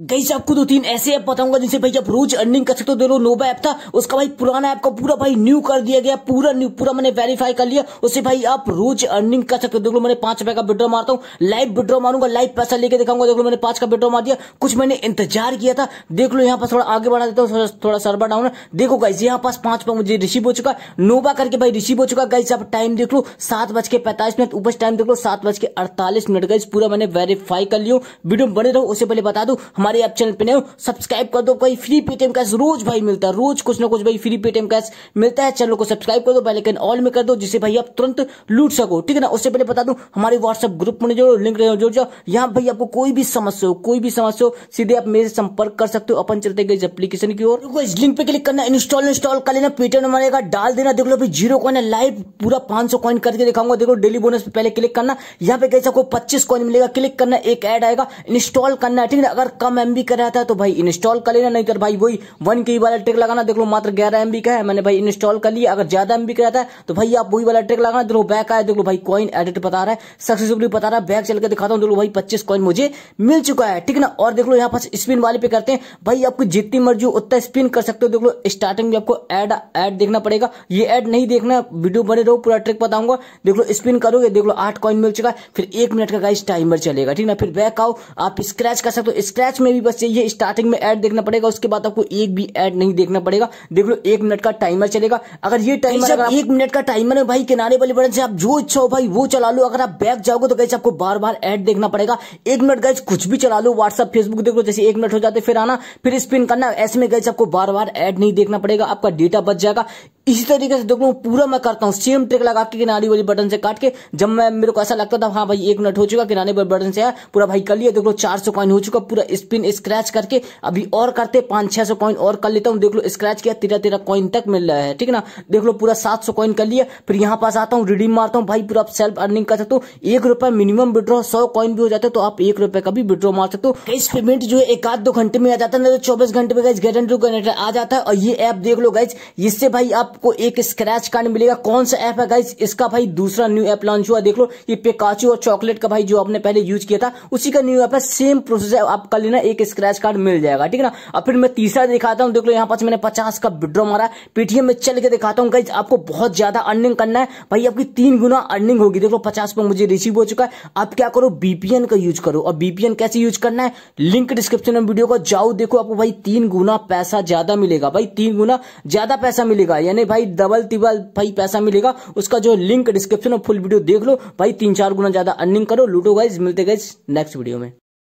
गई आपको दो तीन ऐसे ऐप बताऊंगा जिनसे भाई आप रोज अर्निंग कर सकते हो देखो नोवा ऐप था उसका भाई पुराना ऐप का पूरा भाई न्यू कर दिया गया पूरा न्यू पूरा मैंने वेरीफाई कर लिया उससे भाई आप रोज अर्निंग कर सकते हो देख मैंने पांच रुपए का विड्रॉ मारता हूँ लाइव विड्रॉ मारूंगा लाइव पैसा लेके दिखाऊंगा देख लो मैंने पांच का विड्रॉ मार दिया कुछ मैंने इंतजार किया था देख लो यहाँ पास थोड़ा आगे बढ़ा देता हूँ थोड़ा सर्वर डाउन है देखो गाइस यहाँ पास पांच रुपये मुझे रिसीव हो चुका नोवा करके भाई रिसीव हो चुका गाइस आप टाइम देख लो सात बज के पैंतालीस मिनट ऊपर टाइम देख लो सात बज के अड़तालीस मिनट गाइस पूरा मैंने वेरीफाई कर लिया वीडियो बने रहो उससे पहले बता दू हमारे आप चैनल पे नए सब्सक्राइब कर दो भाई फ्री पेटीएम कैश रोज भाई मिलता है रोज कुछ ना कुछ भाई फ्री पेटीएम कैश मिलता है चैनल को सब्सक्राइब कर दो बेलाइकन ऑल में कर दो जिससे भाई आप तुरंत लूट सको ठीक है ना उससे पहले बता दो हमारे व्हाट्सएप ग्रुप में जो लिंक जो जाओ यहाँ भाई आपको कोई भी समस्या हो कोई भी समस्या हो सीधे आप मेरे संपर्क कर सकते हो अपन चलते गए इस एप्लीकेशन की ओर इस लिंक पे क्लिक करना इंस्टॉल इंस्टॉल कर लेना पेटीएम हमारे का डाल देना देख लो भाई जीरो कॉइन है लाइव पूरा पांच सौ कॉइन करके दिखाऊंगा देखो डेली बोनस पे पहले क्लिक करना यहाँ पे कैसे आपको पच्चीस कॉइन मिलेगा क्लिक करना एक एड आएगा इंस्टॉल करना है ठीक है अगर कम कम एम का रहता है तो भाई इंस्टॉल कर लेना नहीं तो भाई वही वन के वाला ट्रेक लगाना देख लो मात्र ग्यारह एम का है मैंने भाई इंस्टॉल कर लिया अगर ज्यादा एम का रहता है तो भाई आप वही वाला ट्रेक लगाना देखो बैक आया देख लो भाई कॉइन एडिट बता रहा है सक्सेसफुली बता रहा है बैक चल के दिखाता हूँ देख लो भाई पच्चीस कॉइन मुझे मिल चुका है ठीक ना और देख लो यहाँ पास स्पिन वाले पे करते हैं भाई आपको जितनी मर्जी उतना स्पिन कर सकते हो देख लो स्टार्टिंग में आपको एड एड देखना पड़ेगा ये एड नहीं देखना वीडियो बने रहो पूरा ट्रिक बताऊंगा देख लो स्पिन करोगे देख लो आठ कॉइन मिल चुका है फिर एक मिनट का गाइस टाइमर चलेगा ठीक ना फिर बैक आओ आप स्क्रैच कर सकते हो स्क्रैच इसमें भी बस चाहिए स्टार्टिंग में एड देखना पड़ेगा उसके बाद आपको एक भी एड नहीं देखना पड़ेगा देख लो एक मिनट का टाइमर चलेगा अगर ये टाइमर अगर एक मिनट का टाइमर है भाई किनारे वाले बटन से आप जो इच्छा हो भाई वो चला लो अगर आप बैक जाओगे तो कैसे आपको बार बार एड देखना पड़ेगा एक मिनट गए कुछ भी चला लो व्हाट्सअप फेसबुक देख लो जैसे एक मिनट हो जाते फिर आना फिर स्पिन करना ऐसे में गए आपको बार बार एड नहीं देखना पड़ेगा आपका डेटा बच जाएगा इसी तरीके से देखो पूरा मैं करता हूँ सेम ट्रिक लगा के किनारे वाली बटन से काट के जब मैं मेरे को ऐसा लगता था हाँ भाई एक मिनट हो चुका किनारे वाले बटन से आया पूरा भाई कर लिया देख लो चार सौ कॉइन हो चुका पूरा स्पिन स्क्रैच करके अभी और करते पांच छह सौ कॉइन और कर लेता हूँ देख लो स्क्रैच किया तेरह तेरह कॉइन तक मिल रहा है ठीक ना देख लो पूरा सात सौ कॉइन कर लिया फिर यहाँ पास आता हूँ रिडीम मारता हूँ भाई पूरा आप सेल्फ अर्निंग कर सकते हो एक रुपए मिनिमम विड्रॉ सौ कॉइन भी हो जाता है तो आप एक रुपये का भी विड्रॉ मार सकते हो इस पेमेंट जो है एक आध दो घंटे में आ जाता है ना तो चौबीस घंटे में गाइज गारंटी आ जाता है और ये ऐप देख लो गाइज इससे भाई आप आपको एक स्क्रैच कार्ड मिलेगा कौन सा ऐप है गाइस इसका भाई दूसरा न्यू ऐप लॉन्च हुआ देख लो ये पिकाचू और चॉकलेट का भाई जो आपने पहले यूज किया था उसी का न्यू ऐप है सेम प्रोसेस है आपका लेना एक स्क्रैच कार्ड मिल जाएगा ठीक है ना अब फिर मैं तीसरा दिखाता हूँ देख लो यहाँ पास मैंने पचास का विड्रॉ मारा पेटीएम में चल के दिखाता हूँ गाइज आपको बहुत ज्यादा अर्निंग करना है भाई आपकी तीन गुना अर्निंग होगी देख लो पचास में मुझे रिसीव हो चुका है आप क्या करो बीपीएन का यूज करो और बीपीएन कैसे यूज करना है लिंक डिस्क्रिप्शन में वीडियो को जाओ देखो आपको भाई तीन गुना पैसा ज्यादा मिलेगा भाई तीन गुना ज्यादा पैसा मिलेगा यानी में भाई डबल तिबल भाई पैसा मिलेगा उसका जो लिंक डिस्क्रिप्शन और फुल वीडियो देख लो भाई तीन चार गुना ज्यादा अर्निंग करो लूटो गाइज मिलते गाइज नेक्स्ट वीडियो में